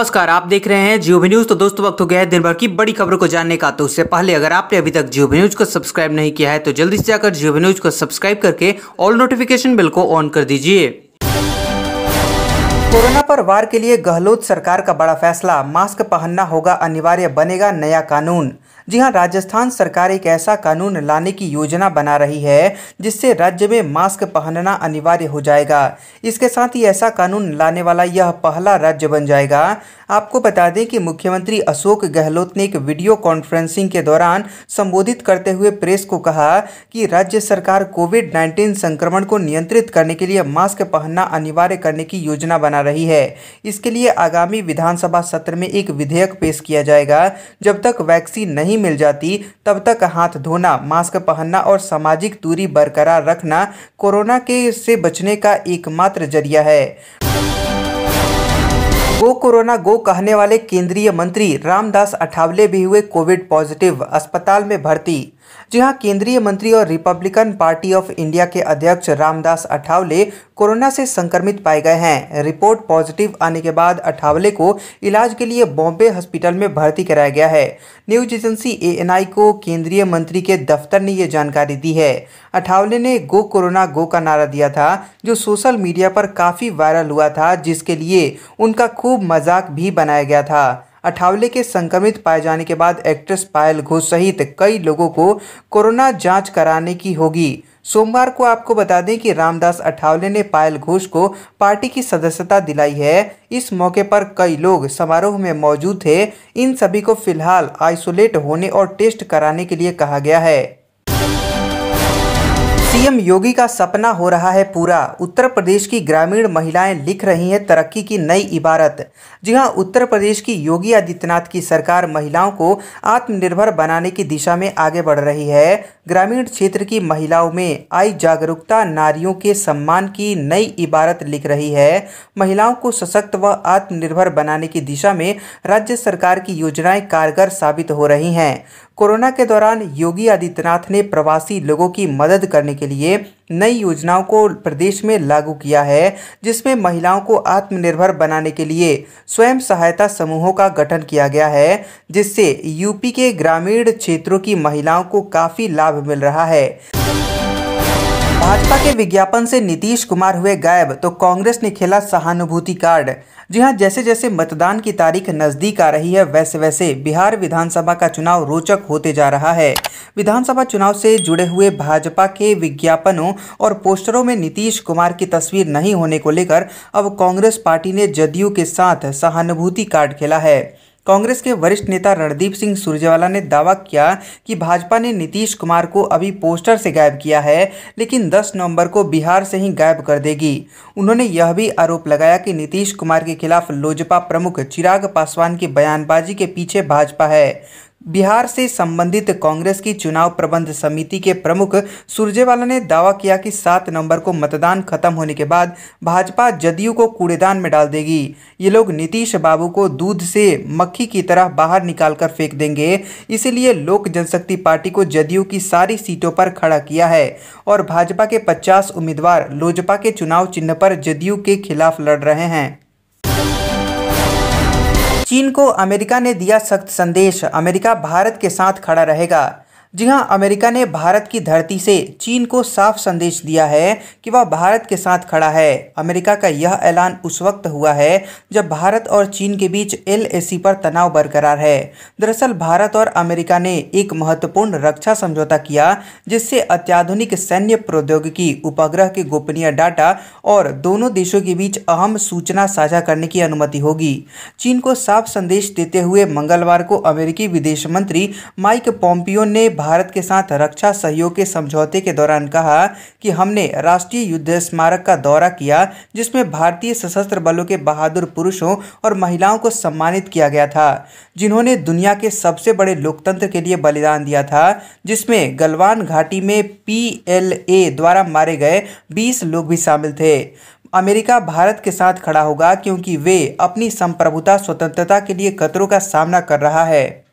नमस्कार आप देख रहे हैं जियो न्यूज तो दोस्तों वक्त हो गया है दिन भर की बड़ी खबरों को जानने का तो उससे पहले अगर आपने अभी तक जियो न्यूज को सब्सक्राइब नहीं किया है तो जल्दी से जाकर जियो न्यूज को सब्सक्राइब करके ऑल नोटिफिकेशन बिल को ऑन कर दीजिए कोरोना पर वार के लिए गहलोत सरकार का बड़ा फैसला मास्क पहनना होगा अनिवार्य बनेगा नया कानून जी हाँ राजस्थान सरकार एक ऐसा कानून लाने की योजना बना रही है जिससे राज्य में मास्क पहनना अनिवार्य हो जाएगा इसके साथ ही ऐसा कानून लाने वाला यह पहला राज्य बन जाएगा आपको बता दें कि मुख्यमंत्री अशोक गहलोत ने एक वीडियो कॉन्फ्रेंसिंग के दौरान संबोधित करते हुए प्रेस को कहा कि राज्य सरकार कोविड नाइन्टीन संक्रमण को नियंत्रित करने के लिए मास्क पहनना अनिवार्य करने की योजना बना रही है इसके लिए आगामी विधानसभा सत्र में एक विधेयक पेश किया जाएगा जब तक वैक्सीन नहीं मिल जाती तब तक हाथ धोना मास्क पहनना और सामाजिक दूरी बरकरार रखना कोरोना के से बचने का एकमात्र जरिया है गो कोरोना गो कहने वाले केंद्रीय मंत्री रामदास अठावले भी हुए कोविड पॉजिटिव अस्पताल में भर्ती जी हाँ केंद्रीय मंत्री और रिपब्लिकन पार्टी ऑफ इंडिया के अध्यक्ष रामदास अठावले कोरोना से संक्रमित पाए गए हैं रिपोर्ट पॉजिटिव आने के बाद अठावले को इलाज के लिए बॉम्बे हॉस्पिटल में भर्ती कराया गया है न्यूज एजेंसी ए को केंद्रीय मंत्री के दफ्तर ने यह जानकारी दी है अठावले ने गो कोरोना गो का नारा दिया था जो सोशल मीडिया पर काफ़ी वायरल हुआ था जिसके लिए उनका खूब मजाक भी बनाया गया था अठावले के संक्रमित पाए जाने के बाद एक्ट्रेस पायल घोष सहित कई लोगों को कोरोना जांच कराने की होगी सोमवार को आपको बता दें कि रामदास अठावले ने पायल घोष को पार्टी की सदस्यता दिलाई है इस मौके पर कई लोग समारोह में मौजूद थे इन सभी को फिलहाल आइसोलेट होने और टेस्ट कराने के लिए कहा गया है सीएम योगी का सपना हो रहा है पूरा उत्तर प्रदेश की ग्रामीण महिलाएं लिख रही हैं तरक्की की नई इबारत जी हां उत्तर प्रदेश की योगी आदित्यनाथ की सरकार महिलाओं को आत्मनिर्भर बनाने की दिशा में आगे बढ़ रही है ग्रामीण क्षेत्र की महिलाओं में आई जागरूकता नारियों के सम्मान की नई इबारत लिख रही है महिलाओं को सशक्त व आत्मनिर्भर बनाने की दिशा में राज्य सरकार की योजनाएं कारगर साबित हो रही हैं कोरोना के दौरान योगी आदित्यनाथ ने प्रवासी लोगों की मदद करने के लिए नई योजनाओं को प्रदेश में लागू किया है जिसमें महिलाओं को आत्मनिर्भर बनाने के लिए स्वयं सहायता समूहों का गठन किया गया है जिससे यूपी के ग्रामीण क्षेत्रों की महिलाओं को काफ़ी लाभ मिल रहा है भाजपा के विज्ञापन से नीतीश कुमार हुए गायब तो कांग्रेस ने खेला सहानुभूति कार्ड जी हाँ जैसे जैसे मतदान की तारीख नज़दीक आ रही है वैसे वैसे बिहार विधानसभा का चुनाव रोचक होते जा रहा है विधानसभा चुनाव से जुड़े हुए भाजपा के विज्ञापनों और पोस्टरों में नीतीश कुमार की तस्वीर नहीं होने को लेकर अब कांग्रेस पार्टी ने जदयू के साथ सहानुभूति कार्ड खेला है कांग्रेस के वरिष्ठ नेता रणदीप सिंह सुरजेवाला ने दावा किया कि भाजपा ने नीतीश कुमार को अभी पोस्टर से गायब किया है लेकिन 10 नवंबर को बिहार से ही गायब कर देगी उन्होंने यह भी आरोप लगाया कि नीतीश कुमार के खिलाफ लोजपा प्रमुख चिराग पासवान की बयानबाजी के पीछे भाजपा है बिहार से संबंधित कांग्रेस की चुनाव प्रबंध समिति के प्रमुख सुरजेवाला ने दावा किया कि सात नवंबर को मतदान खत्म होने के बाद भाजपा जदयू को कूड़ेदान में डाल देगी ये लोग नीतीश बाबू को दूध से मक्खी की तरह बाहर निकालकर फेंक देंगे इसीलिए लोक जनशक्ति पार्टी को जदयू की सारी सीटों पर खड़ा किया है और भाजपा के पचास उम्मीदवार लोजपा के चुनाव चिन्ह पर जदयू के खिलाफ लड़ रहे हैं चीन को अमेरिका ने दिया सख्त संदेश अमेरिका भारत के साथ खड़ा रहेगा जी हाँ अमेरिका ने भारत की धरती से चीन को साफ संदेश दिया है कि वह भारत के साथ खड़ा है अमेरिका का यह ऐलान उस वक्त हुआ है जब भारत और चीन के बीच एल पर तनाव बरकरार है दरअसल भारत और अमेरिका ने एक महत्वपूर्ण रक्षा समझौता किया जिससे अत्याधुनिक सैन्य प्रौद्योगिकी उपग्रह के गोपनीय डाटा और दोनों देशों के बीच अहम सूचना साझा करने की अनुमति होगी चीन को साफ संदेश देते हुए मंगलवार को अमेरिकी विदेश मंत्री माइक पॉम्पियो ने भारत के साथ रक्षा सहयोग के समझौते के दौरान कहा कि हमने राष्ट्रीय युद्ध स्मारक का दौरा किया जिसमें भारतीय सशस्त्र बलों के बहादुर पुरुषों और महिलाओं को सम्मानित किया गया था जिन्होंने दुनिया के सबसे बड़े लोकतंत्र के लिए बलिदान दिया था जिसमें गलवान घाटी में पी द्वारा मारे गए बीस लोग भी शामिल थे अमेरिका भारत के साथ खड़ा होगा क्योंकि वे अपनी संप्रभुता स्वतंत्रता के लिए खतरों का सामना कर रहा है